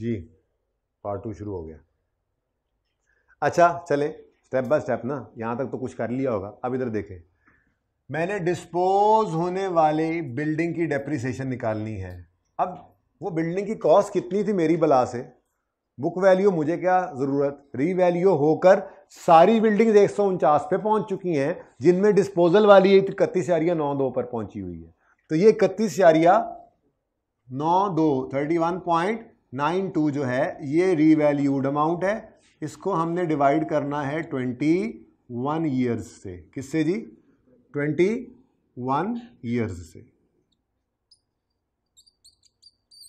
जी part two शुरू हो गया अच्छा चले स्टेप बाय स्टेप ना यहाँ तक तो कुछ कर लिया होगा अब इधर देखें मैंने डिस्पोज होने वाले बिल्डिंग की डेप्रिसिएशन निकालनी है अब वो बिल्डिंग की कॉस्ट कितनी थी मेरी बला से बुक वैल्यू मुझे क्या ज़रूरत रीवैल्यू होकर सारी बिल्डिंग्स एक सौ उनचास पे पहुंच चुकी हैं जिनमें डिस्पोजल वाली इकतीस यारिया नौ दो पर पहुंची हुई है तो ये इकतीस यारिया नौ दो thirty one point nine two जो है ये रीवैल्यूड अमाउंट है इसको हमने डिवाइड करना है ट्वेंटी वन ईयर्स से किससे जी ट्वेंटी वन ईयर्स से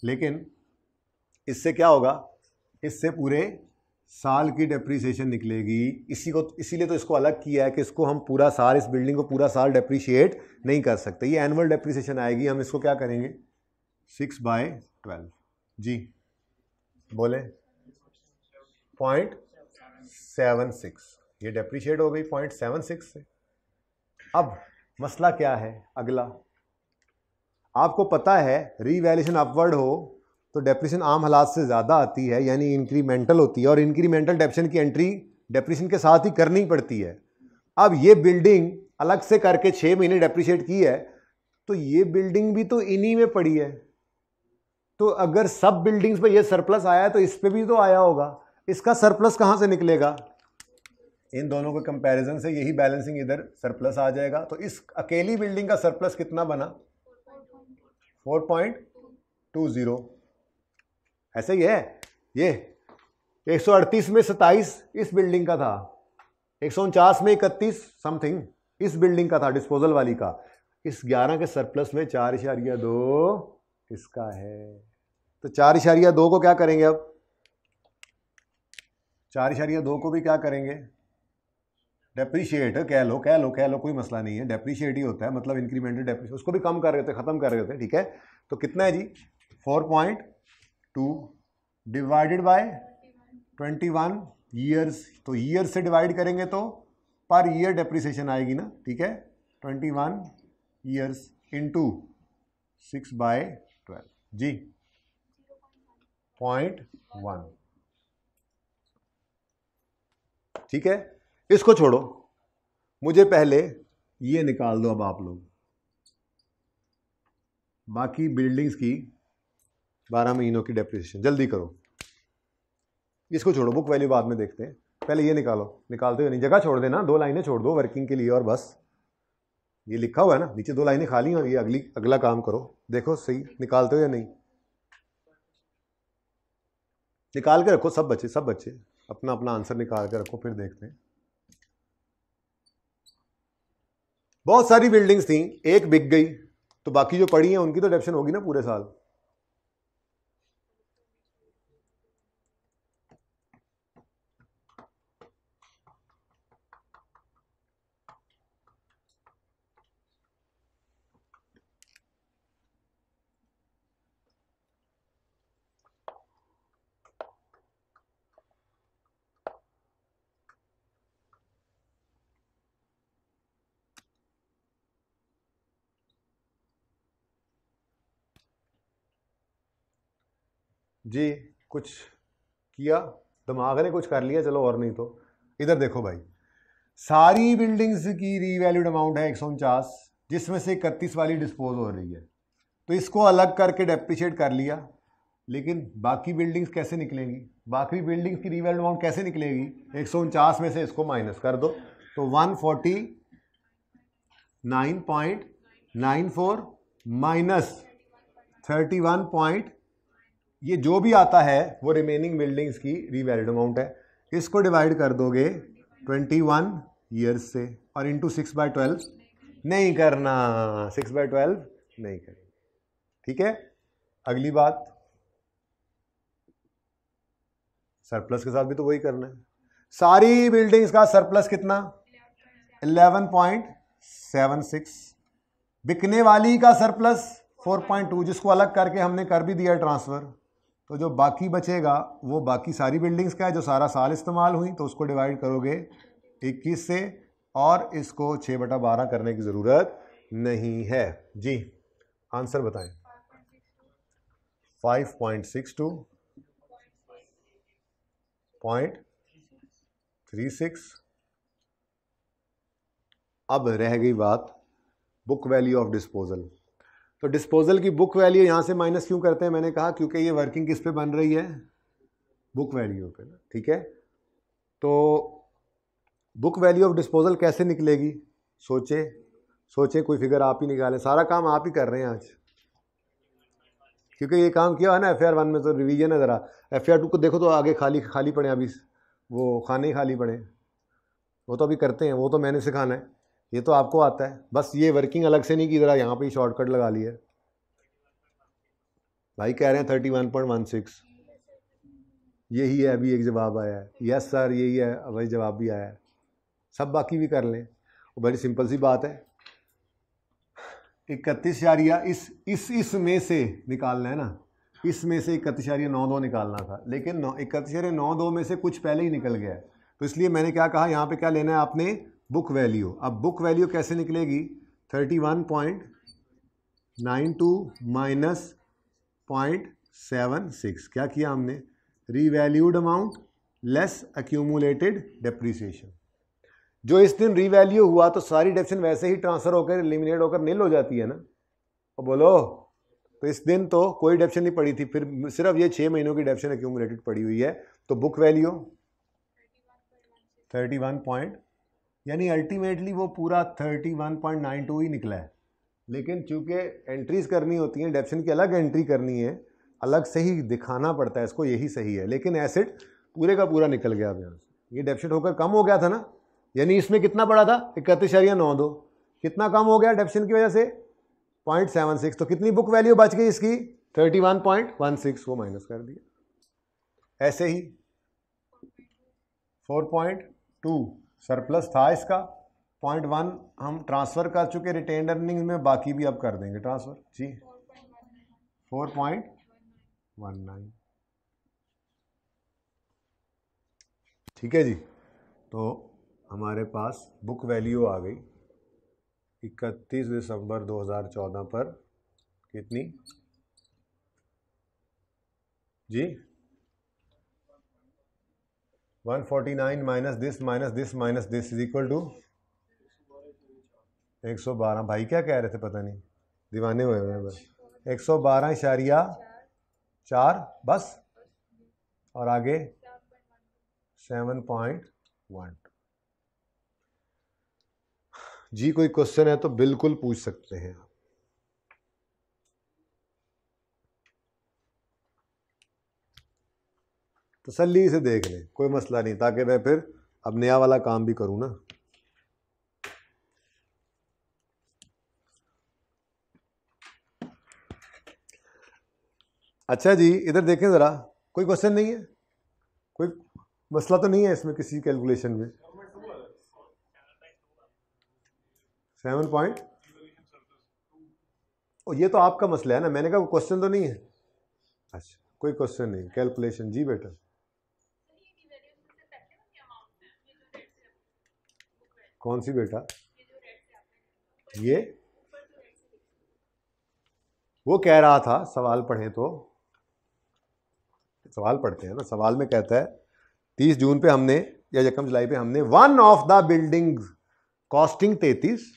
लेकिन इससे क्या होगा इससे पूरे साल की डेप्रीसीशन निकलेगी इसी को इसीलिए तो इसको अलग किया है कि इसको हम पूरा साल इस बिल्डिंग को पूरा साल डेप्रीशिएट नहीं कर सकते ये एनुअल डेप्रीसीशन आएगी हम इसको क्या करेंगे सिक्स बाय ट्वेल्व जी बोले पॉइंट सेवन सिक्स ये डेप्रिशिएट हो गई पॉइंट सेवन सिक्स से अब मसला क्या है अगला आपको पता है रीवैल्यूशन अपवर्ड हो तो डेप्रिशन आम हालात से ज़्यादा आती है यानी इंक्रीमेंटल होती है और इंक्रीमेंटल डेप्रिशन की एंट्री डेप्रिशन के साथ ही करनी पड़ती है अब ये बिल्डिंग अलग से करके छः महीने डेप्रिशिएट की है तो ये बिल्डिंग भी तो इन्हीं में पड़ी है तो अगर सब बिल्डिंग्स पे ये सरप्लस आया है तो इस पर भी तो आया होगा इसका सरप्लस कहाँ से निकलेगा इन दोनों के कंपैरिजन से यही बैलेंसिंग इधर सरप्लस आ जाएगा तो इस अकेली बिल्डिंग का सरप्लस कितना बना 4.20 ऐसे ही है ये 138 में 27 इस बिल्डिंग का था एक में इकतीस समथिंग इस बिल्डिंग का था डिस्पोजल वाली का इस 11 के सरप्लस में चार इशारिया दो इसका है तो चार इशारिया दो को क्या करेंगे अब चार इशारिया दो को भी क्या करेंगे डेप्रीशिएट कह लो कह लो कह लो कोई मसला नहीं है डेप्रीशिएट ही होता है मतलब इंक्रीमेंटल डेप्रीशिएट उसको भी कम कर रहे होते खत्म कर रहे होते ठीक है तो कितना है जी four point two divided by twenty one years तो ईयर से डिवाइड करेंगे तो पर ईयर डेप्रिसिएशन आएगी ना ठीक है twenty one years into six by twelve जी पॉइंट वन ठीक है इसको छोड़ो मुझे पहले ये निकाल दो अब आप लोग बाकी बिल्डिंग्स की बारह महीनों की डेप्रिसिएशन जल्दी करो इसको छोड़ो बुक वैल्यू बाद में देखते हैं पहले ये निकालो निकालते हुए नहीं जगह छोड़ देना दो लाइनें छोड़ दो वर्किंग के लिए और बस ये लिखा हुआ है ना नीचे दो लाइनें खाली और ये अगली अगला काम करो देखो सही निकालते हो या नहीं निकाल के रखो सब बच्चे सब बच्चे अपना अपना आंसर निकाल के रखो फिर देखते हैं बहुत सारी बिल्डिंग्स थी एक बिक गई तो बाकी जो पड़ी हैं उनकी तो डेप्शन होगी ना पूरे साल जी कुछ किया दिमाग ने कुछ कर लिया चलो और नहीं तो इधर देखो भाई सारी बिल्डिंग्स की रीवैल्यूड अमाउंट है एक जिसमें से इकतीस वाली डिस्पोज हो रही है तो इसको अलग करके डेप्रिशिएट कर लिया लेकिन बाकी बिल्डिंग्स कैसे निकलेंगी बाकी बिल्डिंग्स की रीवैल्यूड अमाउंट कैसे निकलेगी एक में से इसको माइनस कर दो तो one forty nine point nine four minus thirty one point ये जो भी आता है वो रिमेनिंग बिल्डिंग्स की रीवैल्यूड अमाउंट है इसको डिवाइड कर दोगे ट्वेंटी वन से और इंटू सिक्स बाय ट्वेल्व नहीं करना सिक्स बाय ट्वेल्व नहीं करना ठीक है अगली बात सरप्लस के साथ भी तो वही करना है सारी बिल्डिंग्स का सरप्लस कितना इलेवन पॉइंट सेवन सिक्स बिकने वाली का सरप्लस फोर पॉइंट टू जिसको अलग करके हमने कर भी दिया ट्रांसफर तो जो बाकी बचेगा वो बाकी सारी बिल्डिंग्स का है जो सारा साल इस्तेमाल हुई तो उसको डिवाइड करोगे इक्कीस से और इसको 6 बटा बारह करने की ज़रूरत नहीं है जी आंसर बताएं five point six two point three six अब रह गई बात बुक वैल्यू ऑफ डिस्पोजल तो डिस्पोजल की बुक वैल्यू यहाँ से माइनस क्यों करते हैं मैंने कहा क्योंकि ये वर्किंग किस पे बन रही है बुक वैल्यू पे ना ठीक है तो बुक वैल्यू ऑफ डिस्पोजल कैसे निकलेगी सोचे सोचे कोई फिगर आप ही निकालें सारा काम आप ही कर रहे हैं आज क्योंकि ये काम किया है ना एफ आर वन में तो रिवीजन है ज़रा एफ आर टू को देखो तो आगे खाली खाली पड़े अभी वो खाने ही खाली पड़े वो तो अभी करते हैं वो तो मैंने सिखाना है ये तो आपको आता है बस ये वर्किंग अलग से नहीं की ज़रा यहाँ पे ही शॉर्टकट लगा लिया भाई कह रहे हैं thirty one point one six यही है अभी एक जवाब आया है यस सर यही है भाई जवाब भी आया है सब बाकी भी कर लें और बड़ी सिंपल सी बात है इकतीस शारिया इस इस इस में से निकालना है ना इसमें से इकतीस शारिया नौ दो निकालना था लेकिन नौ इकतीस शारिया नौ दो में से कुछ पहले ही निकल गया है तो इसलिए मैंने क्या कहा यहाँ पे क्या लेना है आपने बुक वैल्यू अब बुक वैल्यू कैसे निकलेगी thirty one point nine two minus point seven six क्या किया हमने revalued amount less accumulated depreciation जो इस दिन रीवैल्यू हुआ तो सारी डेप्शन वैसे ही ट्रांसफर होकर एलिमिनेट होकर निल हो जाती है ना और बोलो तो इस दिन तो कोई डेप्शन नहीं पड़ी थी फिर सिर्फ ये छः महीनों की डेप्शन एक्यूमुलेटेड पड़ी हुई है तो book value thirty one point यानी अल्टीमेटली वो पूरा 31.92 ही निकला है लेकिन चूंकि एंट्रीज करनी होती हैं डेप्शन की अलग एंट्री करनी है अलग से ही दिखाना पड़ता है इसको यही सही है लेकिन एसिड पूरे का पूरा निकल गया अब यहाँ से ये डेप्शन होकर कम हो गया था ना यानी इसमें कितना पड़ा था इकतीस नौ दो कितना कम हो गया डेप्शन की वजह से पॉइंट सेवन सिक्स तो कितनी बुक वैल्यू बच गई इसकी thirty one point one six वो माइनस कर दिया ऐसे ही फोर पॉइंट टू सरप्लस था इसका पॉइंट वन हम ट्रांसफ़र कर चुके रिटेन अर्निंग्स में बाकी भी अब कर देंगे ट्रांसफ़र जी फोर पॉइंट वन नाइन ठीक है जी तो हमारे पास बुक वैल्यू आ गई इकतीस दिसंबर 2014 पर कितनी जी one forty nine minus this minus this minus this is equal to एक सौ बारह भाई क्या कह रहे थे पता नहीं दीवाने हुए हुए बस एक सौ बारह इशारिया चार बस और आगे सेवन पॉइंट वन जी कोई क्वेश्चन है तो बिल्कुल पूछ सकते हैं आप तसल्ली से देख लें कोई मसला नहीं ताकि मैं फिर अब नया वाला काम भी करूँ ना अच्छा जी इधर देखें ज़रा कोई क्वेश्चन नहीं है कोई मसला तो नहीं है इसमें किसी कैलकुलेशन में सेवन पॉइंट और ये तो आपका मसला है ना मैंने कहा क्वेश्चन तो नहीं है अच्छा कोई क्वेश्चन नहीं कैलकुलेशन जी बेटा कौन सी बेटा ये वो कह रहा था सवाल पढ़े तो सवाल पढ़ते हैं ना सवाल में कहता है तीस जून पे हमने या यकम जुलाई पे हमने one of the building costing तैतीस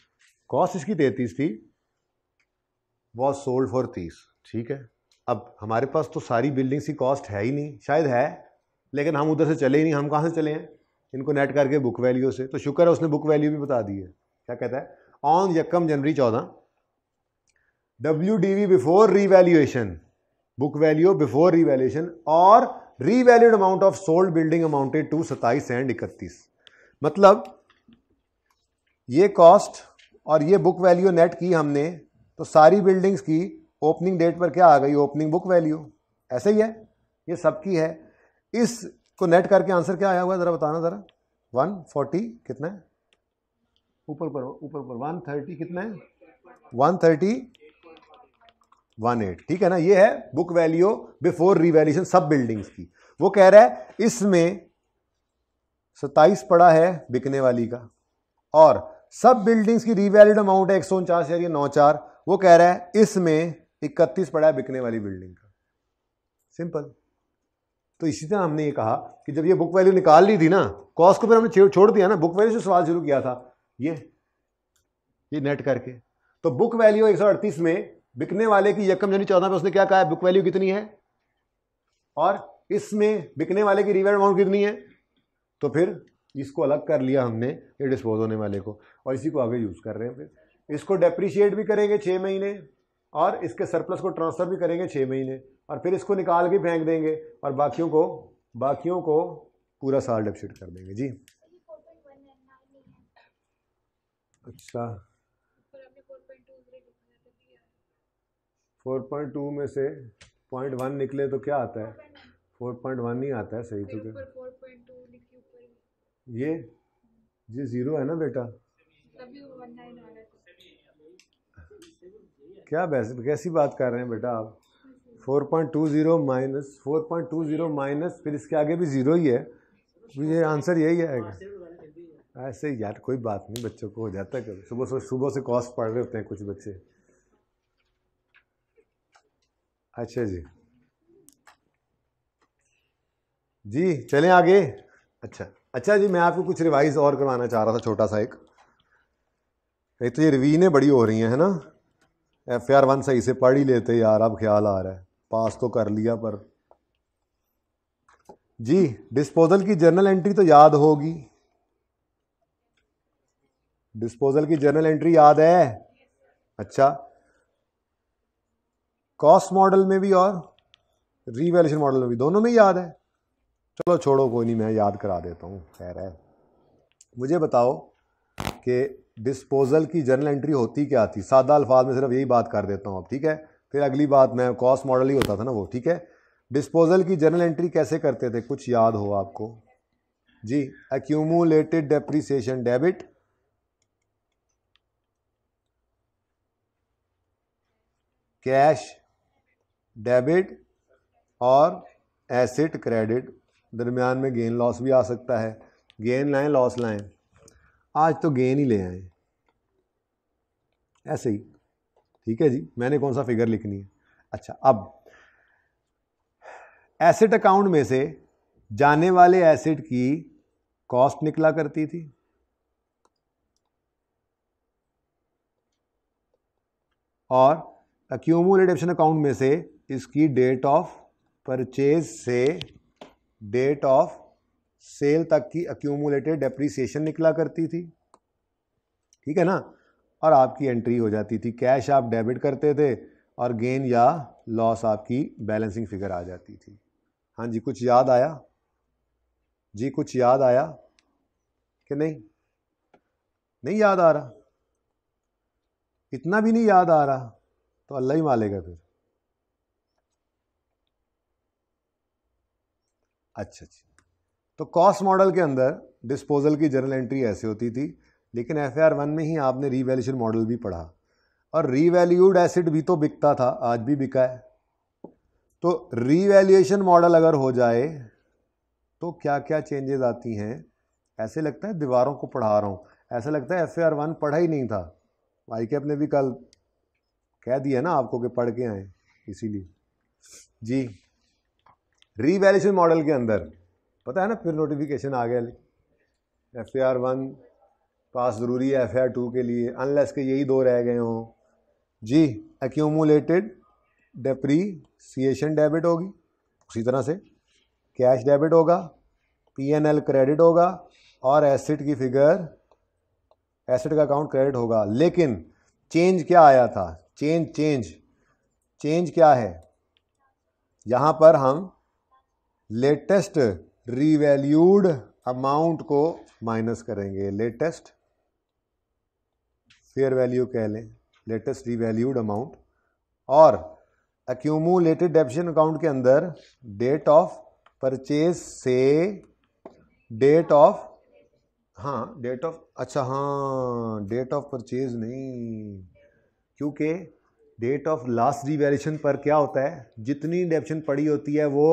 कॉस्ट इसकी तैतीस थी वॉज सोल्ड फॉर तीस ठीक है अब हमारे पास तो सारी बिल्डिंग्स की कॉस्ट है ही नहीं शायद है लेकिन हम उधर से चले ही नहीं हम कहाँ से चले हैं इनको नेट करके बुक वैल्यू से तो शुक्र है उसने बुक वैल्यू भी बता दी है क्या कहता है ऑन यकम जनवरी चौदह W D V before revaluation book value before revaluation और revalued amount of sold building amounted to सत्ताईस एंड इकतीस मतलब ये कॉस्ट और ये बुक वैल्यू नेट की हमने तो सारी बिल्डिंग्स की ओपनिंग डेट पर क्या आ गई ओपनिंग बुक वैल्यू ऐसे ही है ये सबकी है इस को नेट करके आंसर क्या आया हुआ है ज़रा बताना ज़रा वन फोर्टी कितना है ऊपर पर ऊपर पर वन थर्टी कितना है वन थर्टी वन एट ठीक है ना ये है बुक वैल्यू बिफोर रिवैल्यूशन सब बिल्डिंग्स की वो कह रहा है इसमें सत्ताईस पड़ा है बिकने वाली का और सब बिल्डिंग्स की रिवैल्यूड अमाउंट है एक सौ उनचास या नौ चार वो कह रहा है इसमें इकतीस पड़ा है बिकने वाली बिल्डिंग का सिंपल तो इसी तरह हमने ये कहा कि जब ये बुक वैल्यू निकाल ली थी ना कॉस्ट को फिर हमने छोड़ दिया ना बुक वैल्यू से सवाल शुरू किया था ये ये नेट करके तो बुक वैल्यू एक में बिकने वाले की यकम यानी चौदह में उसने क्या कहा बुक वैल्यू कितनी है और इसमें बिकने वाले की रिवेट अमाउंट कितनी है तो फिर इसको अलग कर लिया हमने ये डिस्पोज होने वाले को और इसी को आगे यूज़ कर रहे हैं फिर इसको डेप्रिशिएट भी करेंगे छः महीने और इसके सरप्लस को ट्रांसफ़र भी करेंगे छः महीने और फिर इसको निकाल के फेंक देंगे और बाकियों को बाकियों को पूरा साल डेपसिट कर देंगे जी अच्छा फोर पॉइंट टू में से पॉइंट वन निकले तो क्या आता है फोर पॉइंट वन ही आता है सही तो क्या ये जी ज़ीरो है ना बेटा क्या कैसी बात कर रहे हैं बेटा आप four point two zero minus four point two zero minus फिर इसके आगे भी ज़ीरो ही है ये आंसर यही आएगा ऐसे ही यार कोई बात नहीं बच्चों को हो जाता है कभी सुबह से सुबह से कॉस्ट पढ़ रहे होते हैं कुछ बच्चे अच्छा जी जी चलें आगे अच्छा अच्छा जी मैं आपको कुछ रिवाइज और करवाना चाह रहा था छोटा सा एक एक तो ये रिवीने बड़ी हो रही हैं है ना एफ आर वन सही से पढ़ ही लेते यार अब ख्याल आ रहा है पास तो कर लिया पर जी डिस्पोजल की जर्नल एंट्री तो याद होगी डिस्पोजल की जर्नल एंट्री याद है अच्छा कॉस्ट मॉडल में भी और रीवैल्यूशन मॉडल में भी दोनों में याद है चलो छोड़ो कोई नहीं मैं याद करा देता हूँ खैर है मुझे बताओ कि डिस्पोज़ल की जर्नल एंट्री होती क्या थी सादा अल्फाज में सिर्फ यही बात कर देता हूँ अब ठीक है फिर अगली बात मैं कॉस्ट मॉडल ही होता था ना वो ठीक है डिस्पोज़ल की जर्नल एंट्री कैसे करते थे कुछ याद हो आपको जी accumulated depreciation debit cash debit और एसिड क्रेडिट दरमियान में गेन लॉस भी आ सकता है गेन लाएँ लॉस लाएँ आज तो गेन ही ले आए ऐसे ही ठीक है जी मैंने कौन सा फिगर लिखनी है अच्छा अब एसेट अकाउंट में से जाने वाले एसेट की कॉस्ट निकला करती थी और अक्यूमुलेटेशन अकाउंट में से इसकी डेट ऑफ परचेज से डेट ऑफ सेल तक की अक्यूमुलेटेड डेप्रीसिएशन निकला करती थी ठीक है ना और आपकी एंट्री हो जाती थी कैश आप डेबिट करते थे और गेन या लॉस आपकी बैलेंसिंग फिगर आ जाती थी हाँ जी कुछ याद आया जी कुछ याद आया कि नहीं नहीं याद आ रहा इतना भी नहीं याद आ रहा तो अल्लाह ही मालेगा फिर अच्छा जी अच्छा। तो कॉस्ट मॉडल के अंदर डिस्पोजल की जर्नल एंट्री ऐसे होती थी लेकिन एफ आर वन में ही आपने रीवैल्यूशन मॉडल भी पढ़ा और रीवैल्यूड एसिड भी तो बिकता था आज भी बिका है तो रीवैल्यूएशन मॉडल अगर हो जाए तो क्या क्या चेंजेस आती हैं ऐसे लगता है दीवारों को पढ़ा रहा हूँ ऐसा लगता है एफ आर वन पढ़ा ही नहीं था आई कैप ने भी कल कह दिया ना आपको कि पढ़ के आए इसीलिए जी रीवैल्यूशन मॉडल के अंदर पता है ना फिर नोटिफिकेशन आ गया एफ आर वन पास ज़रूरी है एफ आर टू के लिए अनलेस के यही दो रह गए हों जी एक्यूमुलेटेड डेप्रीसीशन डेबिट होगी उसी तरह से कैश डेबिट होगा पी एन एल क्रेडिट होगा और एसेट की फिगर एसेट का अकाउंट क्रेडिट होगा लेकिन चेंज क्या आया था चेंज चेंज चेंज क्या है यहाँ पर हम लेटेस्ट रिवैल्यूड अमाउंट को माइनस करेंगे लेटेस्ट फेयर वैल्यू कह लें लेटेस्ट रिवैल्यूड अमाउंट और अक्यूमुलेटेड डेप्शन अकाउंट के अंदर डेट ऑफ परचेज से डेट ऑफ हाँ डेट ऑफ अच्छा हाँ डेट ऑफ परचेज नहीं क्योंकि डेट ऑफ लास्ट रिवेल्यूशन पर क्या होता है जितनी डेप्शन पड़ी होती है वो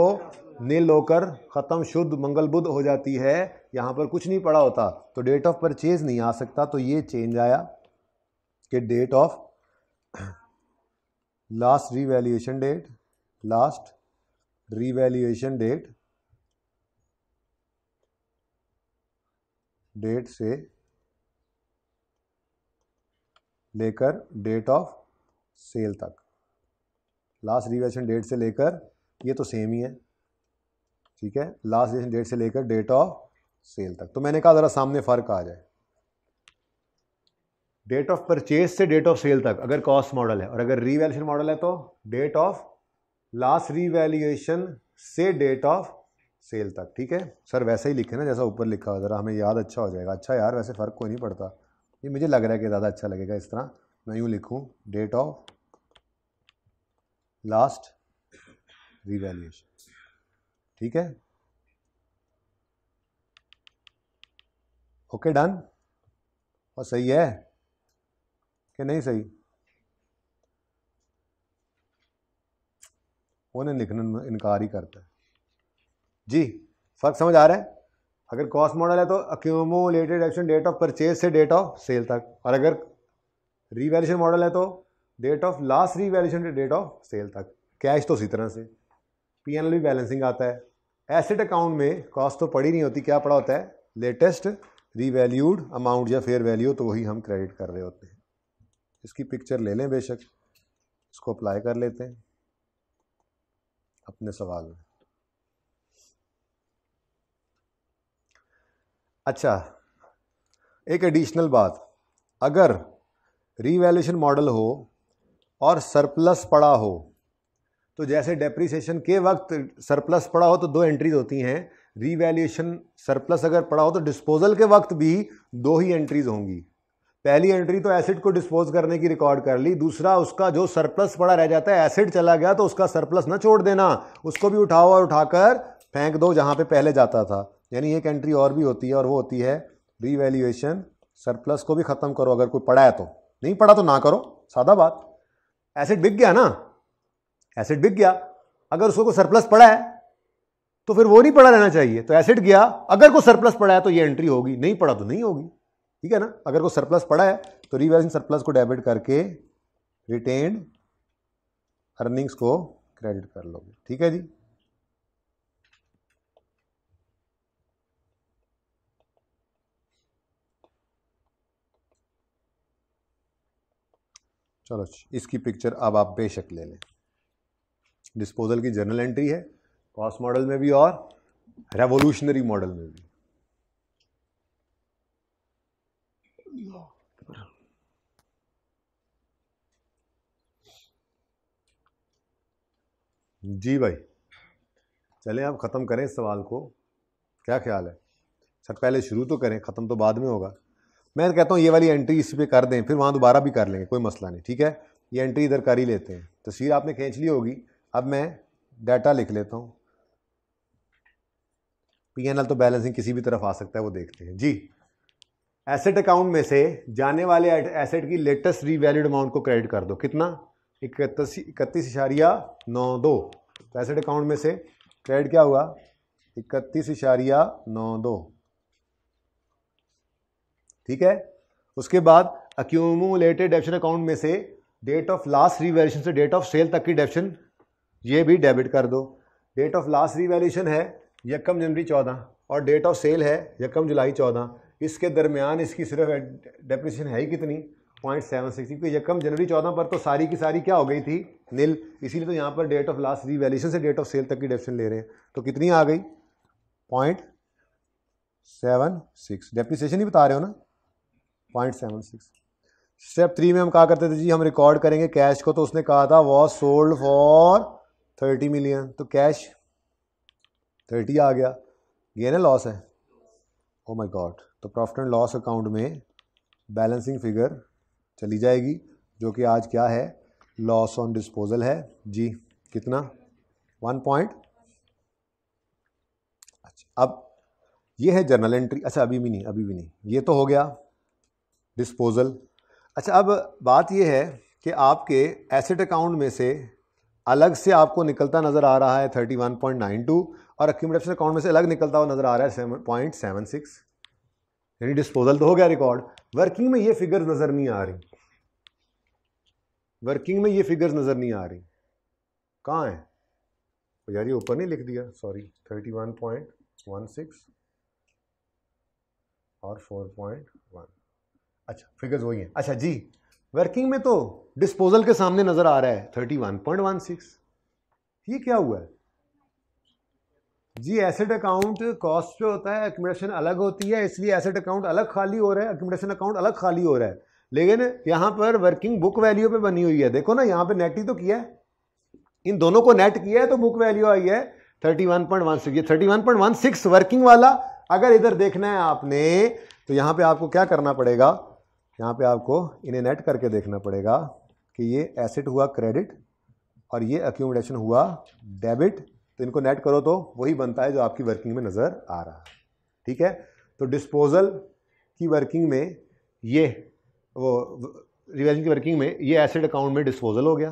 नील होकर ख़त्म शुद्ध मंगल बुद्ध हो जाती है यहाँ पर कुछ नहीं पड़ा होता तो डेट ऑफ परचेज नहीं आ सकता तो ये चेंज आया कि date of last revaluation date last revaluation date date से लेकर डेट ऑफ सेल तक लास्ट रिवेशन डेट से लेकर ये तो सेम ही है ठीक है लास्ट जेशन डेट से लेकर डेट ऑफ सेल तक तो मैंने कहा ज़रा सामने फ़र्क आ जाए डेट ऑफ परचेज से डेट ऑफ सेल तक अगर कॉस्ट मॉडल है और अगर रीवैल्यूशन मॉडल है तो डेट ऑफ लास्ट रीवैल्यूएशन से डेट ऑफ सेल तक ठीक है सर वैसे ही लिखे ना जैसा ऊपर लिखा हो ज़रा हमें याद अच्छा हो जाएगा अच्छा यार वैसे फ़र्क कोई नहीं पड़ता ये मुझे लग रहा है कि ज़्यादा अच्छा लगेगा इस तरह मैं यूँ लिखूँ डेट ऑफ लास्ट रिवैल्यूएशन ठीक है ओके डन और सही है कि नहीं सही उन्हें लिखने में इनकार ही करता है जी फर्क समझ आ रहा है अगर कॉस्ट मॉडल है तो accumulated action date of purchase से डेट ऑफ सेल तक और अगर रीवैल्यूशन मॉडल है तो date of last revaluation date of sale तक कैश तो उसी तरह से पी भी बैलेंसिंग आता है एसेट अकाउंट में कॉस्ट तो पड़ी नहीं होती क्या पड़ा होता है लेटेस्ट रीवैल्यूड अमाउंट या फेयर वैल्यू तो वही हम क्रेडिट कर रहे होते हैं इसकी पिक्चर ले लें बेशक इसको अप्लाई कर लेते हैं अपने सवाल में अच्छा एक एडिशनल बात अगर रीवैल्यूशन मॉडल हो और सरप्लस पड़ा हो तो जैसे डेप्रिसिएशन के वक्त सरप्लस पड़ा हो तो दो एंट्रीज होती हैं रीवैल्यूएशन सरप्लस अगर पड़ा हो तो डिस्पोजल के वक्त भी दो ही एंट्रीज होंगी पहली एंट्री तो एसिड को डिस्पोज करने की रिकॉर्ड कर ली दूसरा उसका जो सरप्लस पड़ा रह जाता है एसिड चला गया तो उसका सरप्लस ना छोड़ देना उसको भी उठाओ और उठाकर फेंक दो जहाँ पे पहले जाता था यानी एक एंट्री और भी होती है और वो होती है रीवैल्यूएशन सरप्लस को भी ख़त्म करो अगर कोई पड़ा है तो नहीं पड़ा तो ना करो सादा बात एसिड बिक गया ना एसिड बिक गया अगर उसको कोई सरप्लस पड़ा है तो फिर वो नहीं पड़ा रहना चाहिए तो एसिड गया अगर कोई सरप्लस पड़ा है तो ये एंट्री होगी नहीं पड़ा तो नहीं होगी ठीक है ना अगर कोई सरप्लस पड़ा है तो रिवैल्यूएशन सरप्लस को डेबिट करके रिटेन अर्निंग्स को क्रेडिट कर लोगे ठीक है जी चलो इसकी पिक्चर अब आप बेशक ले लें डिस्पोजल की जर्नल एंट्री है कॉस्ट मॉडल में भी और रेवोल्यूशनरी मॉडल में भी जी भाई चलें आप ख़त्म करें इस सवाल को क्या ख्याल है सर अच्छा, पहले शुरू तो करें ख़त्म तो बाद में होगा मैं कहता हूँ ये वाली एंट्री इस पे कर दें फिर वहाँ दोबारा भी कर लेंगे कोई मसला नहीं ठीक है ये एंट्री इधर कर ही लेते हैं तस्वीर आपने खींच ली होगी अब मैं डाटा लिख लेता हूँ पी एन एल तो बैलेंसिंग किसी भी तरफ आ सकता है वो देखते हैं जी एसेट अकाउंट में से जाने वाले एसेट की लेटेस्ट रीवैल्यूड अमाउंट को क्रेडिट कर दो कितना इकतीस इकतीस इशारिया नौ दो तो एसेट अकाउंट में से क्रेडिट क्या हुआ इकतीस इशारिया नौ दो ठीक है उसके बाद अक्यूमुलेटेड डेप्शन अकाउंट में से डेट ऑफ लास्ट रिवेल्यूशन से डेट ऑफ सेल तक की डेप्शन ये भी डेबिट कर दो डेट ऑफ लास्ट रिवेल्यूशन है यकम जनवरी चौदह और डेट ऑफ सेल है यकम जुलाई चौदह इसके दरमियान इसकी सिर्फ डेप्रिशन है ही कितनी पॉइंट सेवन सिक्स क्योंकि यकम जनवरी चौदह पर तो सारी की सारी क्या हो गई थी नील इसीलिए तो यहाँ पर डेट ऑफ लास्ट रिवेल्यूशन से डेट ऑफ सेल तक की डेप्रेशन ले रहे हैं तो कितनी आ गई पॉइंट सेवन सिक्स डेप्रिसिएशन ही बता रहे हो ना point seven six step three में हम कहा करते थे जी हम रिकॉर्ड करेंगे कैश को तो उसने कहा था was sold for thirty million तो कैश थर्टी आ गया गेन है लॉस है ओ माय गॉड तो प्रॉफिट एंड लॉस अकाउंट में बैलेंसिंग फिगर चली जाएगी जो कि आज क्या है लॉस ऑन डिस्पोजल है जी कितना वन पॉइंट अच्छा अब ये है जर्नल एंट्री अच्छा अभी भी नहीं अभी भी नहीं ये तो हो गया डिस्पोजल अच्छा अब बात ये है कि आपके एसेट अकाउंट में से अलग से आपको निकलता नज़र आ रहा है thirty one point nine two और अक्यूमलेशन अकाउंट में से अलग निकलता हुआ नज़र आ रहा है सेवन पॉइंट सेवन सिक्स यानी डिस्पोजल तो हो गया रिकॉर्ड वर्किंग में ये फिगर्स नज़र नहीं आ रही वर्किंग में ये फिगर्स नज़र नहीं आ रही कहाँ है तो यार ये ऊपर नहीं लिख दिया सॉरी थर्टी और फोर अच्छा फिगर्स वही हैं अच्छा जी वर्किंग में तो डिस्पोजल के सामने नजर आ रहा है thirty one point one six ये क्या हुआ है जी एसेट अकाउंट कॉस्ट पे होता है एकोमोडेशन अलग होती है इसलिए एसेट अकाउंट अलग खाली हो रहा है एकोमोडेशन अकाउंट अलग खाली हो रहा है लेकिन यहाँ पर वर्किंग बुक वैल्यू पे बनी हुई है देखो ना यहाँ पे नेट ही तो किया है इन दोनों को नेट किया है तो बुक वैल्यू आई है thirty one point one six ये thirty one point one six working वाला अगर इधर देखना है आपने तो यहाँ पे आपको क्या करना पड़ेगा यहाँ पे आपको इन्हें नेट करके देखना पड़ेगा कि ये एसेट हुआ क्रेडिट और ये अक्यूमडेशन हुआ डेबिट तो इनको नेट करो तो वही बनता है जो आपकी वर्किंग में नज़र आ रहा है ठीक है तो डिस्पोजल की वर्किंग में ये वो रिवेल्यू की वर्किंग में ये एसेट अकाउंट में डिस्पोजल हो गया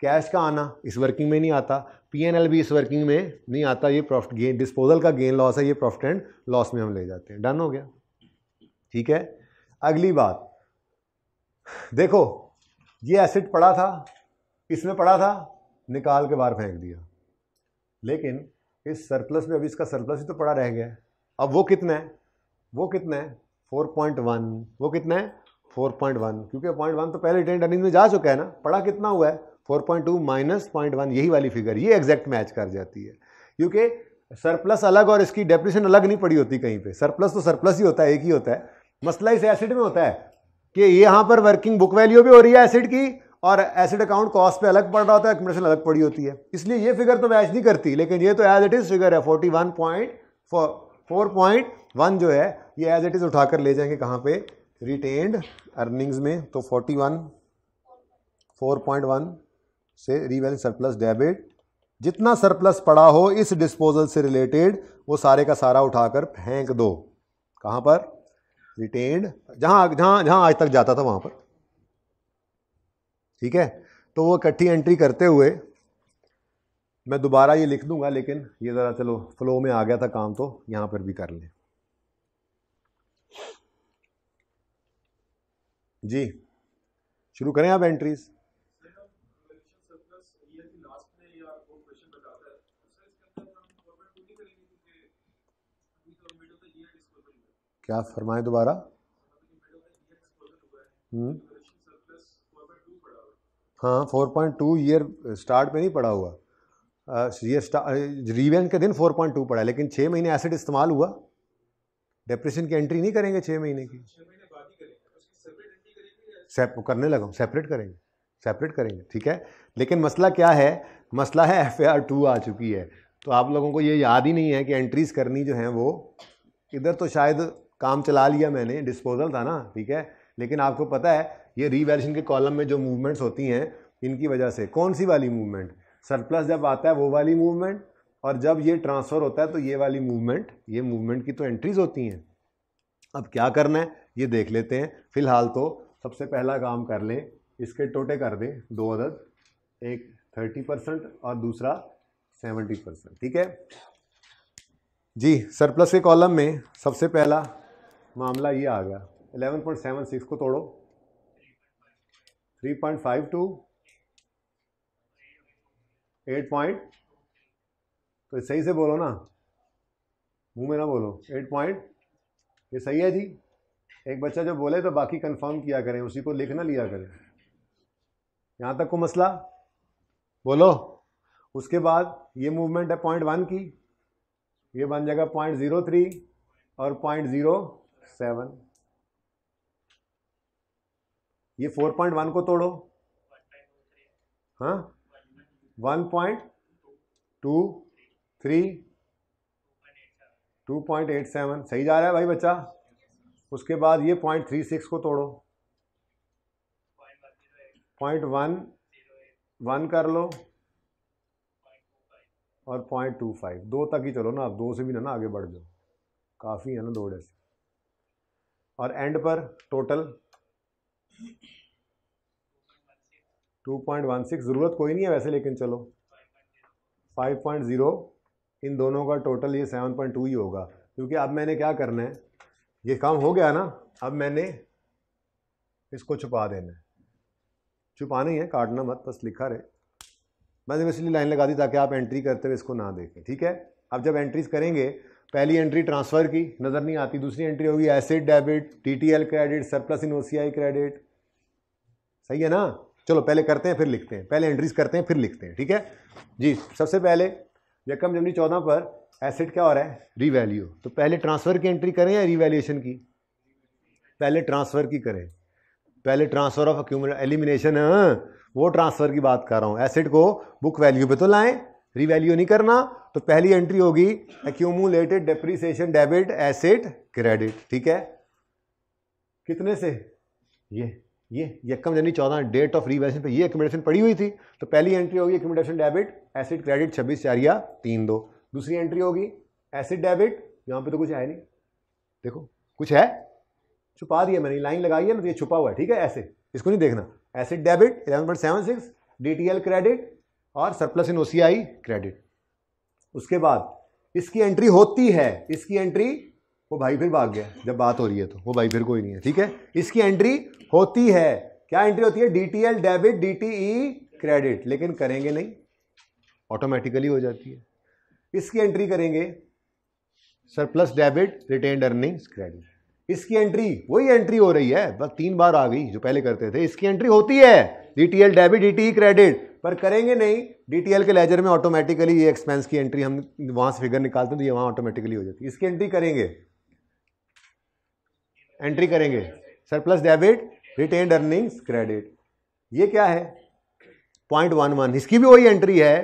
कैश का आना इस वर्किंग में नहीं आता पीएनएल भी इस वर्किंग में नहीं आता ये प्रॉफिट गेन डिस्पोजल का गेन लॉस है ये प्रॉफिट एंड लॉस में हम ले जाते हैं डन हो गया ठीक है अगली बात देखो ये एसिड पड़ा था इसमें पड़ा था निकाल के बाहर फेंक दिया लेकिन इस सरप्लस में अभी इसका सरप्लस ही तो पड़ा रह गया अब वो कितना है वो कितना है फोर पॉइंट वन वो कितना है फोर पॉइंट वन क्योंकि पॉइंट वन तो पहले टेंट अनिंग में जा चुका है ना पड़ा कितना हुआ है four point two minus point one यही वाली फिगर ये एग्जैक्ट मैच कर जाती है क्योंकि सरप्लस अलग और इसकी डेप्रेशन अलग नहीं पड़ी होती कहीं पे सरप्लस तो सरप्लस ही होता है एक ही होता है मसला इस एसिड में होता है कि यहाँ पर वर्किंग बुक वैल्यू भी हो रही है एसिड की और एसिड अकाउंट कॉस्ट पे अलग पड़ रहा होता है एक्यूमलेशन अलग पड़ी होती है इसलिए ये फिगर तो मैच नहीं करती लेकिन ये तो एज इट इज़ फिगर है forty one point four point one जो है ये एज इट इज़ उठाकर ले जाएंगे कहाँ पे रिटेन्ड अर्निंग्स में तो forty one four point one से रीवैल्यू सरप्लस डेबिट जितना सरप्लस पड़ा हो इस डिस्पोजल से रिलेटेड वो सारे का सारा उठाकर फेंक दो कहाँ पर रिटेन्ड जहाँ जहाँ जहाँ आज तक जाता था वहाँ पर ठीक है तो वो इकट्ठी एंट्री करते हुए मैं दोबारा ये लिख दूंगा लेकिन ये ज़रा चलो फ्लो में आ गया था काम तो यहाँ पर भी कर लें जी शुरू करें आप एंट्रीज क्या फरमाए दोबारा हम्म। हाँ four point two year start में नहीं पड़ा हुआ ये रीवेंज के दिन फोर पॉइंट टू पड़ा लेकिन छः महीने एसिड इस्तेमाल हुआ डिप्रेशन की एंट्री नहीं करेंगे छः महीने की सेप करने लगा हूँ सेपरेट करेंगे सेपरेट करेंगे ठीक है लेकिन मसला क्या है मसला है एफ आर टू आ चुकी है तो आप लोगों को ये याद ही नहीं है कि एंट्रीज करनी जो हैं वो इधर तो शायद काम चला लिया मैंने डिस्पोजल था ना ठीक है लेकिन आपको पता है ये रीवैल्यूशन के कॉलम में जो मूवमेंट्स होती हैं इनकी वजह से कौन सी वाली मूवमेंट सरप्लस जब आता है वो वाली मूवमेंट और जब ये ट्रांसफ़र होता है तो ये वाली मूवमेंट ये मूवमेंट की तो एंट्रीज होती हैं अब क्या करना है ये देख लेते हैं फिलहाल तो सबसे पहला काम कर लें इसके टोटे कर दें दो अदद एक थर्टी परसेंट और दूसरा सेवेंटी परसेंट ठीक है जी सरप्लस के कॉलम में सबसे पहला मामला ये आ गया 11.76 को तोड़ो 3.52 टू एट पॉइंट तो सही से बोलो ना मुंह में ना बोलो एट पॉइंट ये सही है जी एक बच्चा जो बोले तो बाकी कंफर्म किया करें उसी को लिख ना लिया करें यहाँ तक को मसला बोलो उसके बाद ये मूवमेंट है पॉइंट वन की ये बन जाएगा पॉइंट ज़ीरो थ्री और पॉइंट ज़ीरो सेवन ये फोर पॉइंट वन को तोड़ो हाँ one point two three two point eight seven सही जा रहा है भाई बच्चा उसके बाद ये पॉइंट थ्री सिक्स को तोड़ो पॉइंट वन वन कर लो और पॉइंट टू फाइव दो तक ही चलो ना आप दो से भी ना ना आगे बढ़ जाओ काफ़ी है ना दो डेसिमल और एंड पर टोटल 2.16 ज़रूरत कोई नहीं है वैसे लेकिन चलो 5.0 इन दोनों का टोटल ये 7.2 ही होगा क्योंकि अब मैंने क्या करना है ये काम हो गया ना अब मैंने इसको छुपा देना है छुपा नहीं है काटना मत बस लिखा रहे मैंने इसलिए लाइन लगा दी ताकि आप एंट्री करते हुए इसको ना देखें ठीक है अब जब एंट्रीज करेंगे पहली एंट्री ट्रांसफ़र की नज़र नहीं आती दूसरी एंट्री होगी asset debit TTL credit surplus in OCI credit सही है ना चलो पहले करते हैं फिर लिखते हैं पहले एंट्रीज करते हैं फिर लिखते हैं ठीक है जी सबसे पहले यकम जमनी चौदह पर एसिड क्या हो रहा है रीवैल्यू तो पहले ट्रांसफ़र की एंट्री करें या रीवैल्यूएशन की पहले ट्रांसफ़र की करें पहले ट्रांसफ़र ऑफ एक्यूमल एलिमिनेशन वो ट्रांसफ़र की बात कर रहा हूँ एसिड को बुक वैल्यू पे तो लाएं रिवैल्यू नहीं करना तो पहली एंट्री होगी accumulated depreciation debit asset credit ठीक है कितने से ये ये यकम यानी चौदह डेट ऑफ रिवैल्यूशन पे ये एकोमोडेशन पड़ी हुई थी तो पहली एंट्री होगी एकोमोडेशन डेबिट एसेट क्रेडिट छब्बीस चारिया तीन दो दूसरी एंट्री होगी एसेट डेबिट यहाँ पे तो कुछ है नहीं देखो कुछ है छुपा दिया मैंने लाइन लगाई है ना तो ये छुपा हुआ है ठीक है ऐसे इसको नहीं देखना asset debit eleven point seven six D credit और सरप्लस इन ओसीआई क्रेडिट उसके बाद इसकी एंट्री होती है इसकी एंट्री वो भाई फिर भाग गया जब बात हो रही है तो वो भाई फिर कोई नहीं है ठीक है इसकी एंट्री होती है क्या एंट्री होती है डीटीएल डेबिट डीटीई क्रेडिट लेकिन करेंगे नहीं ऑटोमेटिकली हो जाती है इसकी एंट्री करेंगे surplus debit retain earnings credit इसकी एंट्री वही एंट्री हो रही है बस तीन बार आ गई जो पहले करते थे इसकी एंट्री होती है DTL debit DT e credit पर करेंगे नहीं डीटीएल के लेजर में ऑटोमेटिकली ये एक्सपेंस की एंट्री हम वहाँ से फिगर निकालते हैं तो ये वहाँ ऑटोमेटिकली हो जाती है इसकी एंट्री करेंगे एंट्री करेंगे plus debit retain earnings credit ये क्या है पॉइंट वन वन इसकी भी वही एंट्री है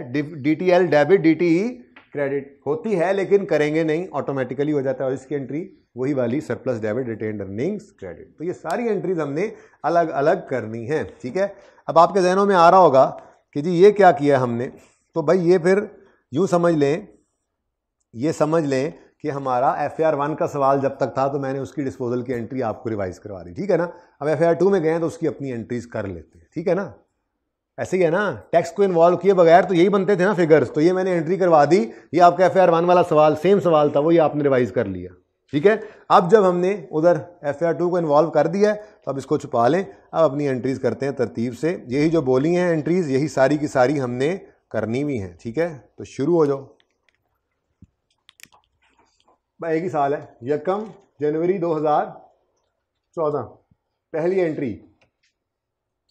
D T L debit D T credit होती है लेकिन करेंगे नहीं ऑटोमेटिकली हो जाता है और इसकी एंट्री वही वाली surplus debit retain earnings credit तो ये सारी एंट्रीज हमने अलग अलग करनी है ठीक है अब आपके जहनों में आ रहा होगा कि जी ये क्या किया हमने तो भाई ये फिर यूँ समझ लें ये समझ लें कि हमारा एफ आर वन का सवाल जब तक था तो मैंने उसकी डिस्पोजल की एंट्री आपको रिवाइज करवा दी ठीक है ना अब एफ आर टू में गए तो उसकी अपनी एंट्रीज कर लेते हैं ठीक है ना ऐसे ही है ना टैक्स को इन्वॉल्व किए बगैर तो यही बनते थे ना फिगर्स तो ये मैंने एंट्री करवा दी ये आपका एफ आर वन वाला सवाल सेम सवाल था वो ये आपने रिवाइज कर लिया ठीक है अब जब हमने उधर एफ आर टू को इन्वॉल्व कर दिया है तो अब इसको छुपा लें अब अपनी एंट्रीज़ करते हैं तरतीब से यही जो बोली हैं एंट्रीज़ यही सारी की सारी हमने करनी भी हैं ठीक है तो शुरू हो जाओ भाई एक ही साल है यकम जनवरी 2014 पहली entry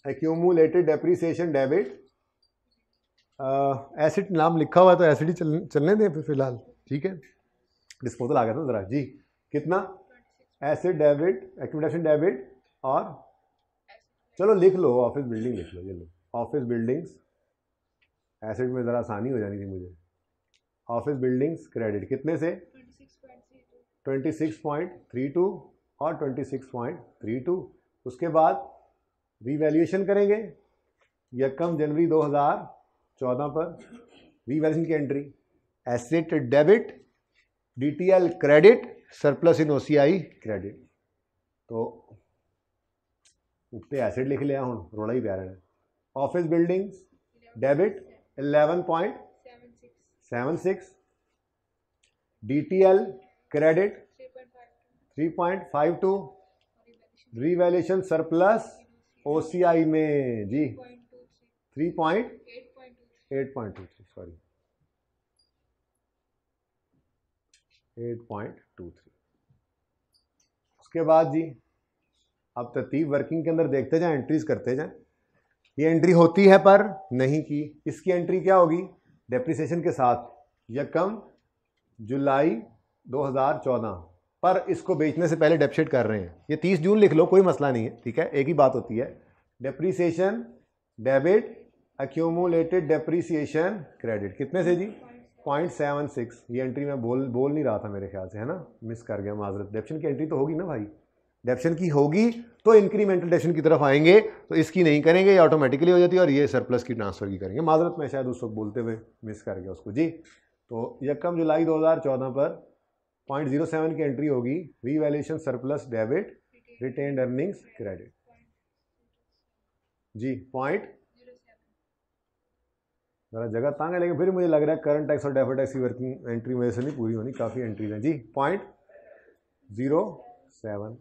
accumulated depreciation debit asset नाम लिखा हुआ है तो एसिड ही चलने दें फिलहाल ठीक है डिस्पोजल आ गया था ज़रा जी कितना एसिड डेबिट एक्विडेशन डेबिट और चलो लिख लो ऑफिस बिल्डिंग लिख लो चलो ऑफिस बिल्डिंग्स एसिड में ज़रा आसानी हो जानी थी मुझे ऑफिस बिल्डिंग्स क्रेडिट कितने से twenty six point three two और twenty six point three two उसके बाद रीवैल्यूएशन करेंगे यकम जनवरी दो हज़ार चौदह पर रिवैल्यूशन की entry asset debit DTL credit surplus in OCI credit तो उत्ते एसिड लिख लिया हूँ रोला ही पै रहा है office building debit eleven point seven six D T L credit three point five two revaluation surplus O C I में जी three point eight point two three sorry 8.23 उसके बाद जी आप तरतीब वर्किंग के अंदर देखते जाएं एंट्रीज करते जाएं ये एंट्री होती है पर नहीं की इसकी एंट्री क्या होगी डेप्रिसिएशन के साथ यकम जुलाई 2014 पर इसको बेचने से पहले डेपशेट कर रहे हैं ये 30 जून लिख लो कोई मसला नहीं है ठीक है एक ही बात होती है depreciation debit accumulated depreciation credit कितने से जी पॉइंट सेवन सिक्स ये एंट्री मैं बोल बोल नहीं रहा था मेरे ख्याल से है ना मिस कर गया माजरत डेप्शन की एंट्री तो होगी ना भाई डेप्शन की होगी तो इंक्रीमेंटल डेप्शन की तरफ आएंगे तो इसकी नहीं करेंगे ये ऑटोमेटिकली हो जाती है और ये सरप्लस की ट्रांसफर की करेंगे माजरत मैं शायद उस वक्त बोलते हुए मिस कर गया उसको जी तो यकम जुलाई दो हजार चौदह पर पॉइंट जीरो सेवन की एंट्री होगी revaluation surplus debit retain earnings credit जी पॉइंट मेरा जगह तंग है लेकिन फिर मुझे लग रहा है करंट टैक्स और डेफर टैक्स की वर्किंग एंट्री मेरे से नहीं पूरी होनी काफ़ी एंट्रीज हैं जी पॉइंट ज़ीरो सेवन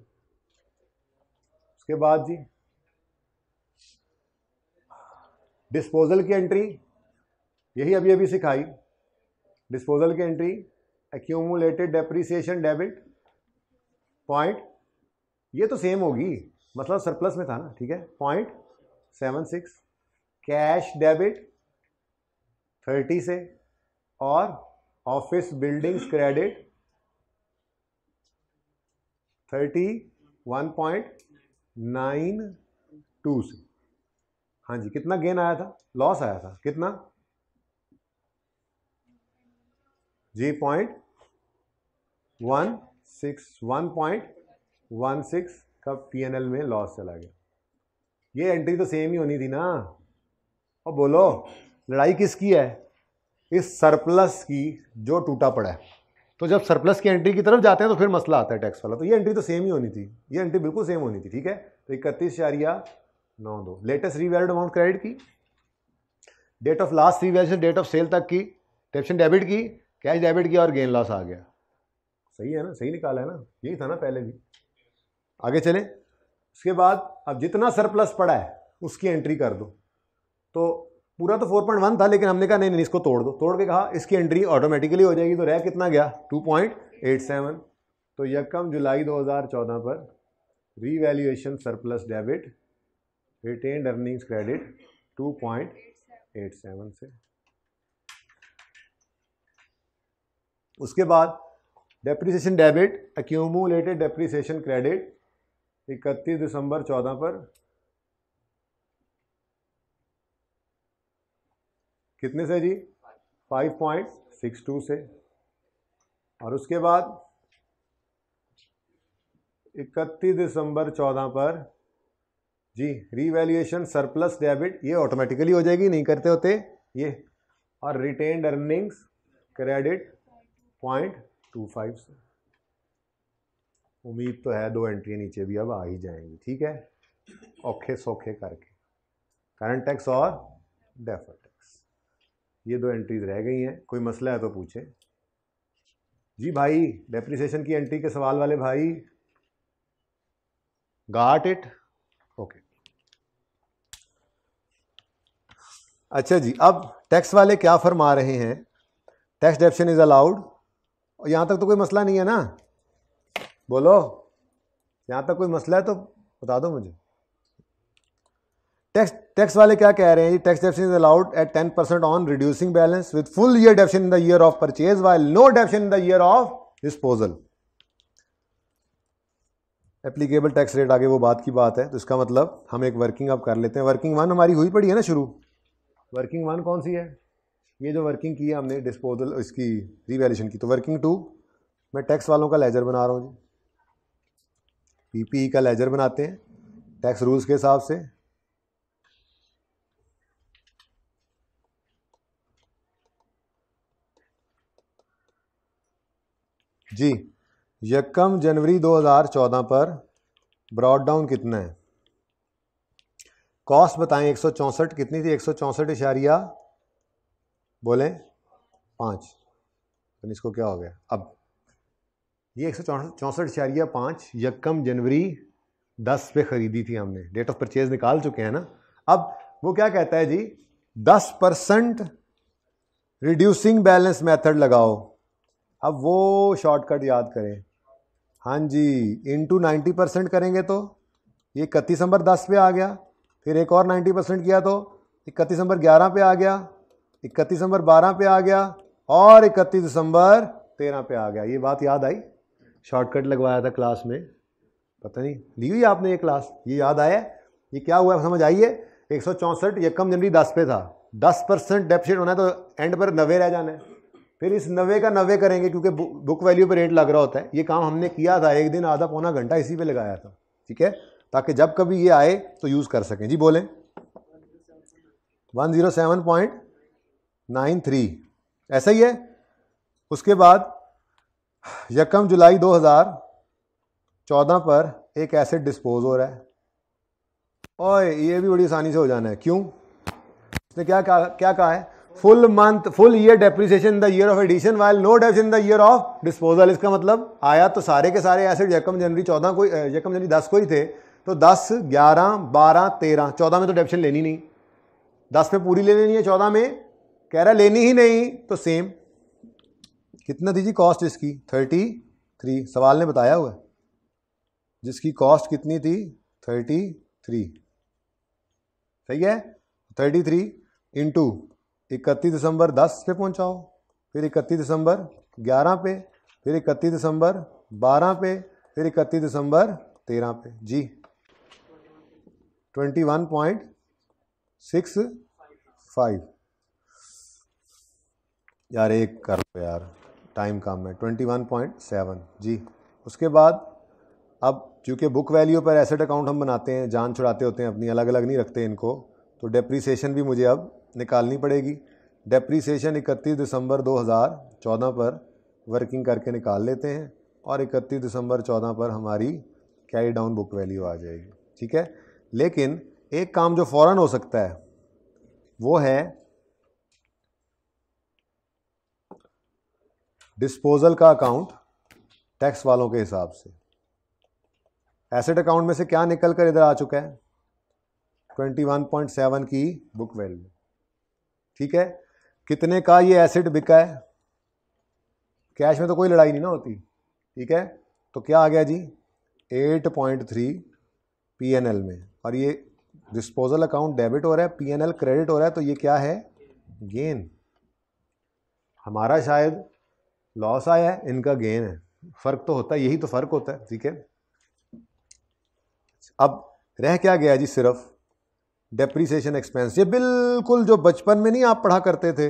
उसके बाद जी डिस्पोजल की एंट्री यही अभी अभी सिखाई डिस्पोजल की entry accumulated depreciation debit point ये तो सेम होगी मतलब सरप्लस में था ना ठीक है point seven six cash debit thirty से और office buildings credit thirty one point nine two से हाँ जी कितना गेन आया था लॉस आया था कितना जी point one six one point one six का एल में लॉस चला गया ये एंट्री तो सेम ही होनी थी ना और बोलो लड़ाई किसकी है इस सरप्लस की जो टूटा पड़ा है तो जब सरप्लस की एंट्री की तरफ जाते हैं तो फिर मसला आता है टैक्स वाला तो ये एंट्री तो सेम ही होनी थी ये एंट्री बिल्कुल सेम होनी थी ठीक है तो इकतीस चारिया नौ दो लेटेस्ट रीवैल्यूड अमाउंट क्रेडिट की date of last revaluation date of sale तक की डेप्शन डेबिट की कैश डेबिट किया और गेन लॉस आ गया सही है ना सही निकाला है ना यही था ना पहले भी आगे चले उसके बाद अब जितना सरप्लस पड़ा है उसकी एंट्री कर दो तो पूरा तो 4.1 था लेकिन हमने कहा नहीं नहीं इसको तोड़ दो तोड़ के कहा इसकी एंट्री ऑटोमेटिकली हो जाएगी तो रह कितना गया 2.87 तो यकम जुलाई 2014 पर revaluation surplus debit retain earnings credit 2.87 से उसके बाद depreciation debit accumulated depreciation credit इकतीस दिसंबर चौदह पर कितने से जी 5.62 से और उसके बाद 31 दिसंबर 14 पर जी रीवैल्यूएशन सरप्लस डेबिट ये ऑटोमेटिकली हो जाएगी नहीं करते होते ये और retained earnings credit point two five से उम्मीद तो है दो एंट्री नीचे भी अब आ ही जाएंगी ठीक है औखे सौखे करके करंट टैक्स और डेफर ये दो एंट्रीज रह गई हैं कोई मसला है तो पूछे जी भाई डेप्रिसिएशन की एंट्री के सवाल वाले भाई गाट इट ओके अच्छा जी अब टैक्स वाले क्या फरमा रहे हैं टैक्स डेप्शन इज अलाउड और यहाँ तक तो कोई मसला नहीं है ना बोलो यहाँ तक कोई मसला है तो बता दो मुझे टैक्स टैक्स वाले क्या कह रहे हैं tax depreciation is allowed at ten percent on reducing balance with full year depreciation in the year of purchase while no depreciation in the year of disposal applicable tax rate आगे वो बात की बात है तो इसका मतलब हम एक वर्किंग अब कर लेते हैं वर्किंग वन हमारी हुई पड़ी है ना शुरू वर्किंग वन कौन सी है ये जो वर्किंग की है हमने डिस्पोजल इसकी रिवेल्यूशन की तो वर्किंग टू मैं टैक्स वालों का लेजर बना रहा हूँ जी पीपीई e का लेजर बनाते हैं टैक्स रूल्स के हिसाब से जी यकम जनवरी 2014 पर ब्रॉड डाउन कितना है कॉस्ट बताएं एक कितनी थी एक इशारिया बोलें पाँच तो इसको क्या हो गया अब ये एक चौंसठ इशारिया पाँच यकम जनवरी दस पे ख़रीदी थी हमने डेट ऑफ परचेज निकाल चुके हैं ना अब वो क्या कहता है जी दस परसेंट रिड्यूसिंग बैलेंस मेथड लगाओ अब वो शॉर्टकट याद करें हाँ जी इंटू नाइन्टी परसेंट करेंगे तो ये इकतीस नंबर दस पे आ गया फिर एक और नाइन्टी परसेंट किया तो इकतीस नंबर ग्यारह पे आ गया इकतीस नंबर बारह पे आ गया और इकतीस दिसंबर तेरह पे आ गया ये बात याद आई शॉर्टकट लगवाया था क्लास में पता नहीं ली हुई आपने ये क्लास ये याद आया ये क्या हुआ समझ आइए एक सौ चौंसठ यकम जनवरी दस पे था दस परसेंट डेफिशिट होना है तो एंड पर नवे रह जाना है फिर इस नब्बे का नब्बे करेंगे क्योंकि बुक वैल्यू पर रेट लग रहा होता है ये काम हमने किया था एक दिन आधा पौना घंटा इसी पे लगाया था ठीक है ताकि जब कभी ये आए तो यूज़ कर सकें जी बोलें one zero seven point nine three ऐसा ही है उसके बाद यकम जुलाई दो हज़ार चौदह पर एक एसेट डिस्पोज हो रहा है और ये भी बड़ी आसानी से हो जाना है क्यों उसने क्या कहा क्या कहा है full month full year depreciation the year of addition while no deps in the year of disposal इसका मतलब आया तो सारे के सारे एसेट यकम जनवरी चौदह को यकम जनवरी दस को ही थे तो दस ग्यारह बारह तेरह चौदह में तो डेप्शन लेनी नहीं दस में पूरी ले लेनी है चौदह में कह रहा लेनी ही नहीं तो सेम कितना दीजिए कॉस्ट इसकी थर्टी थ्री सवाल ने बताया हुआ जिसकी कॉस्ट कितनी थी थर्टी थ्री सही है थर्टी थ्री इंटू इकतीस दिसंबर दस पे पहुंचाओ फिर इकतीस दिसंबर ग्यारह पे फिर इकतीस दिसंबर बारह पे फिर इकतीस दिसंबर तेरह पे जी twenty one point six five यार एक कर लो यार टाइम कम है ट्वेंटी वन पॉइंट सेवन जी उसके बाद अब चूँकि बुक वैल्यू पर एसेट अकाउंट हम बनाते हैं जान छुड़ाते होते हैं अपनी अलग अलग नहीं रखते इनको तो डेप्रीसीशन भी मुझे अब निकालनी पड़ेगी डेप्रीसीशन 31 दिसंबर 2014 पर वर्किंग करके निकाल लेते हैं और 31 दिसंबर 14 पर हमारी कैरी डाउन बुक वैल्यू आ जाएगी ठीक है लेकिन एक काम जो फ़ौरन हो सकता है वो है डिस्पोजल का अकाउंट टैक्स वालों के हिसाब से एसेट अकाउंट में से क्या निकल कर इधर आ चुका है 21.7 की बुक वैल्यू ठीक है कितने का ये एसिड बिका है कैश में तो कोई लड़ाई नहीं ना होती ठीक है तो क्या आ गया जी 8.3 एल में और ये डिस्पोजल अकाउंट डेबिट हो रहा है एल क्रेडिट हो रहा है तो ये क्या है गेन हमारा शायद लॉस आया है इनका गेन है फ़र्क तो होता है यही तो फ़र्क होता है ठीक है अब रह क्या गया जी सिर्फ डेप्रीसिएशन एक्सपेंस ये बिल्कुल जो बचपन में नहीं आप पढ़ा करते थे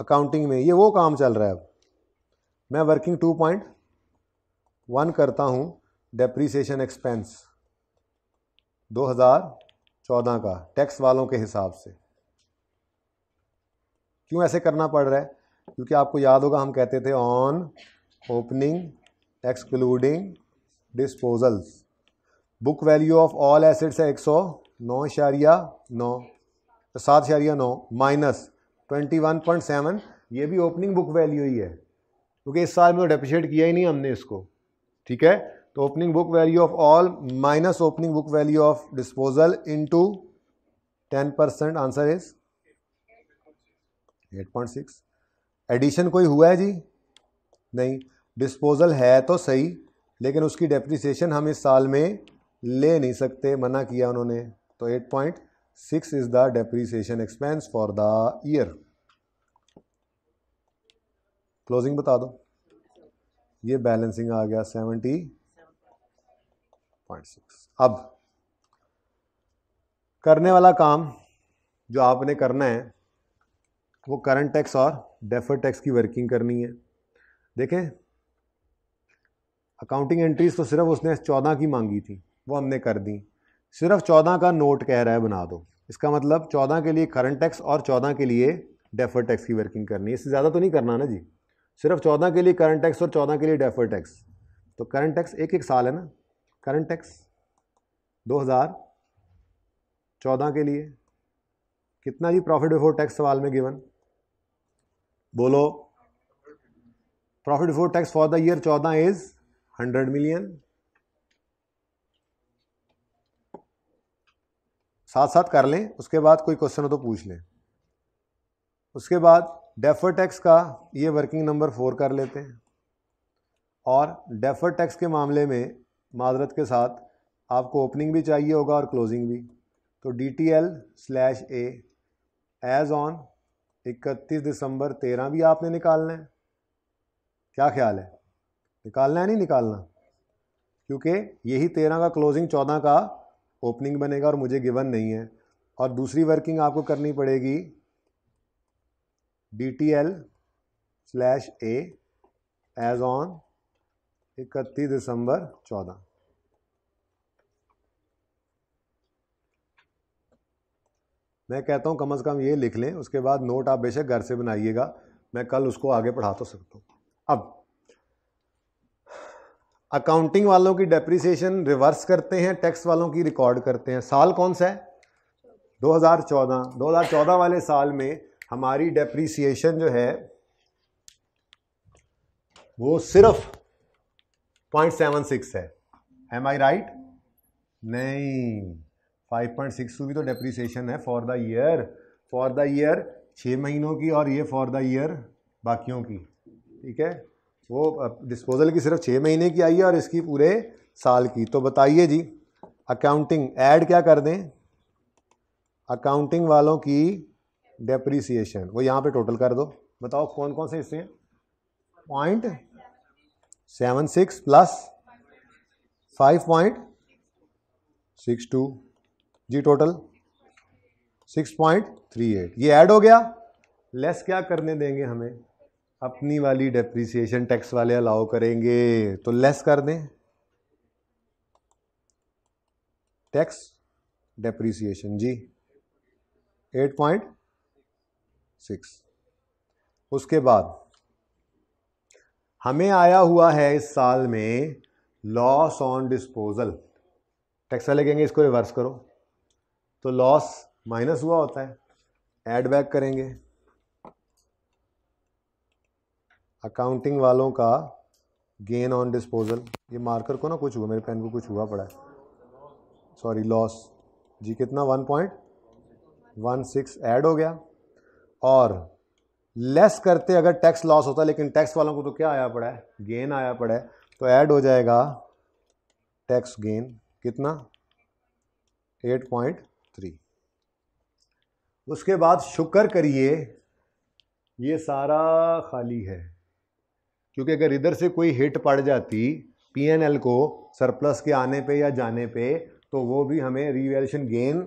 अकाउंटिंग में ये वो काम चल रहा है अब मैं वर्किंग टू पॉइंट वन करता हूँ डेप्रीसिएशन एक्सपेंस 2014 का टैक्स वालों के हिसाब से क्यों ऐसे करना पड़ रहा है क्योंकि आपको याद होगा हम कहते थे on opening excluding disposals book value of all assets है एक सौ नौ इशारिया नौ तो सात इशारिया नौ minus twenty one point seven ये भी ओपनिंग बुक वैल्यू ही है क्योंकि इस साल में तो डेप्रिशिएट किया ही नहीं हमने इसको ठीक है तो opening book value of all minus opening book value of disposal into ten percent answer is eight point six addition कोई हुआ है जी नहीं डिस्पोजल है तो सही लेकिन उसकी डेप्रिसिएशन हम इस साल में ले नहीं सकते मना किया उन्होंने तो 8.6 is the depreciation expense for the year closing बता दो ये बैलेंसिंग आ गया 70.6 अब करने वाला काम जो आपने करना है वो करंट टैक्स और डेफर टैक्स की वर्किंग करनी है देखें अकाउंटिंग एंट्रीज तो सिर्फ उसने चौदह की मांगी थी वो हमने कर दी सिर्फ चौदह का नोट कह रहा है बना दो इसका मतलब चौदह के लिए करंट टैक्स और चौदह के लिए डेफर टैक्स की वर्किंग करनी है इससे ज़्यादा तो नहीं करना ना जी सिर्फ चौदह के लिए करंट टैक्स और चौदह के लिए डेफर टैक्स तो करंट टैक्स एक एक साल है ना करंट टैक्स दो हज़ार चौदह के लिए कितना जी प्रॉफिट बिफोर टैक्स सवाल में गिवन बोलो profit before tax for the year चौदह इज़ हंड्रेड मिलियन साथ साथ कर लें उसके बाद कोई क्वेश्चन हो तो पूछ लें उसके बाद डेफर टैक्स का ये वर्किंग नंबर फोर कर लेते हैं और डेफर टैक्स के मामले में माजरत के साथ आपको ओपनिंग भी चाहिए होगा और क्लोजिंग भी तो D T L slash A as on इकतीस दिसंबर तेरह भी आपने निकालना है क्या ख्याल है निकालना है नहीं निकालना क्योंकि यही तेरह का क्लोजिंग चौदह का ओपनिंग बनेगा और मुझे गिवन नहीं है और दूसरी वर्किंग आपको करनी पड़ेगी D T L slash A as on इकतीस दिसंबर चौदह मैं कहता हूँ कम से कम ये लिख लें उसके बाद नोट आप बेशक घर से बनाइएगा मैं कल उसको आगे पढ़ा तो सकता हूँ अब अकाउंटिंग वालों की डेप्रिसिएशन रिवर्स करते हैं टैक्स वालों की रिकॉर्ड करते हैं साल कौन सा है 2014 2014 वाले साल में हमारी डेप्रिसिएशन जो है वो सिर्फ पॉइंट सेवन सिक्स है एम आई राइट नहीं फाइव पॉइंट सिक्स भी तो डेप्रिसिएशन है for the year for the year छः महीनों की और ये फॉर द ईयर बाकियों की ठीक है वो डिस्पोजल की सिर्फ छः महीने की आई है और इसकी पूरे साल की तो बताइए जी अकाउंटिंग ऐड क्या कर दें अकाउंटिंग वालों की डेप्रीसिएशन वो यहाँ पे टोटल कर दो बताओ कौन कौन से हिस्से हैं point seven six plus five point six two जी total six point three eight ये ऐड हो गया लेस क्या करने देंगे हमें अपनी वाली डेप्रिसिएशन टैक्स वाले अलाउ करेंगे तो लेस कर दें टैक्स डेप्रिसिएशन जी एट पॉइंट सिक्स उसके बाद हमें आया हुआ है इस साल में लॉस ऑन डिस्पोजल टैक्स वाले कहेंगे इसको रिवर्स करो तो लॉस माइनस हुआ होता है एड बैक करेंगे अकाउंटिंग वालों का गेन ऑन डिस्पोजल ये मार्कर को ना कुछ हुआ मेरे पेन को कुछ हुआ पड़ा है सॉरी लॉस जी कितना one point one six add हो गया और लेस करते अगर टैक्स लॉस होता लेकिन टैक्स वालों को तो क्या आया पड़ा है गेन आया पड़ा है तो ऐड हो जाएगा टैक्स गेन कितना एट पॉइंट थ्री उसके बाद शुक्र करिए ये सारा खाली है क्योंकि अगर इधर से कोई हिट पड़ जाती पीएनएल को सरप्लस के आने पे या जाने पे तो वो भी हमें revaluation gain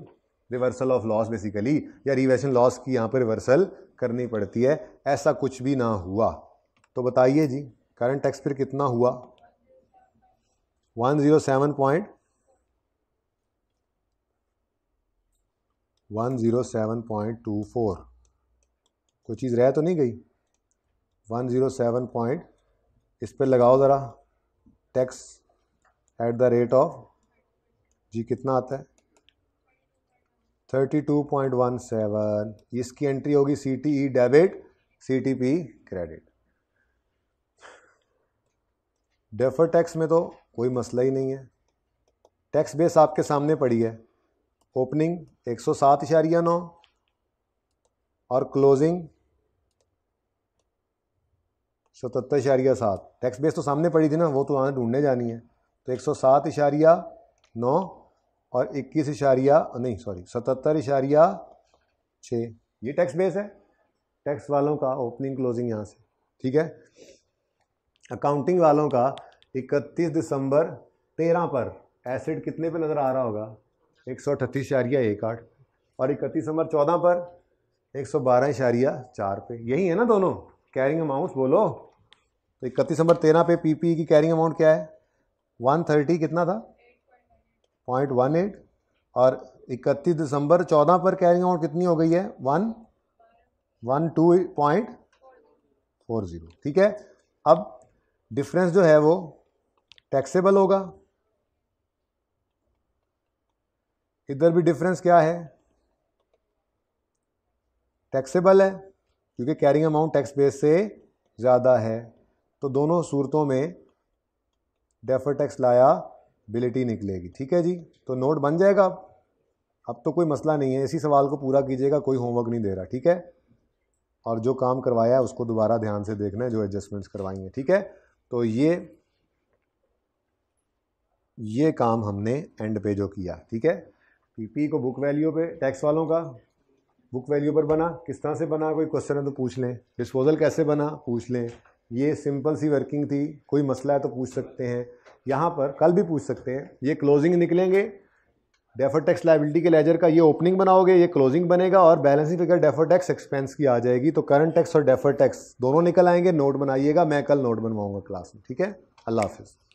reversal of loss basically या रीवैल्यूशन लॉस की यहाँ पर रिवर्सल करनी पड़ती है ऐसा कुछ भी ना हुआ तो बताइए जी करंट टैक्स फिर कितना हुआ फोर कोई चीज़ रह तो नहीं गई पॉइंट इस पर लगाओ ज़रा tax at the rate of जी कितना आता है thirty two point one seven इसकी एंट्री होगी C T E debit C T P credit defer tax में तो कोई मसला ही नहीं है टैक्स बेस आपके सामने पड़ी है ओपनिंग एक सौ सात इशारिया नौ और क्लोजिंग सतहत्तर इशारिया सात टैक्स बेस तो सामने पड़ी थी ना वो तो वहाँ ढूंढने जानी है तो एक सौ सात इशारिया नौ और इक्कीस इशारिया नहीं सॉरी सतहत्तर इशारिया छः ये टैक्स बेस है टैक्स वालों का ओपनिंग क्लोजिंग यहाँ से ठीक है अकाउंटिंग वालों का इकतीस दिसंबर तेरह पर एसिड कितने पे नज़र आ रहा होगा एक सौ अठतीस इशारिया एक आठ और इकतीस दिसंबर चौदह पर एक सौ बारह इशारिया चार पे यही है ना दोनों कैरिंग अमाउंट्स बोलो तो इकतीस नंबर तेरह पे पीपीई e की कैरिंग अमाउंट क्या है वन थर्टी कितना था पॉइंट वन एट और इकतीस दिसंबर चौदह पर कैरिंग अमाउंट कितनी हो गई है one one two point four zero ठीक है अब डिफरेंस जो है वो टैक्सेबल होगा इधर भी डिफरेंस क्या है टैक्सेबल है क्योंकि कैरिंग अमाउंट टैक्स बेस से ज़्यादा है तो दोनों सूरतों में डेफर टैक्स लायाबिलिटी निकलेगी ठीक है जी तो नोट बन जाएगा अब अब तो कोई मसला नहीं है इसी सवाल को पूरा कीजिएगा कोई होमवर्क नहीं दे रहा ठीक है और जो काम करवाया है उसको दोबारा ध्यान से देखना है जो एडजस्टमेंट्स करवाई हैं ठीक है तो ये ये काम हमने एंड पे जो किया ठीक है पीपी को बुक वैल्यू पे टैक्स वालों का बुक वैल्यू पर बना किस तरह से बना कोई क्वेश्चन है तो पूछ लें डिस्पोजल कैसे बना पूछ लें ये सिंपल सी वर्किंग थी कोई मसला है तो पूछ सकते हैं यहाँ पर कल भी पूछ सकते हैं ये क्लोजिंग निकलेंगे डेफर टैक्स लाइबिलिटी के लेजर का ये ओपनिंग बनाओगे ये क्लोजिंग बनेगा और balancing figure defer tax expense की आ जाएगी तो करंट टैक्स और डेफर टैक्स दोनों निकल आएंगे नोट बनाइएगा मैं कल नोट बनवाऊंगा क्लास में ठीक है अल्लाह हाफिज़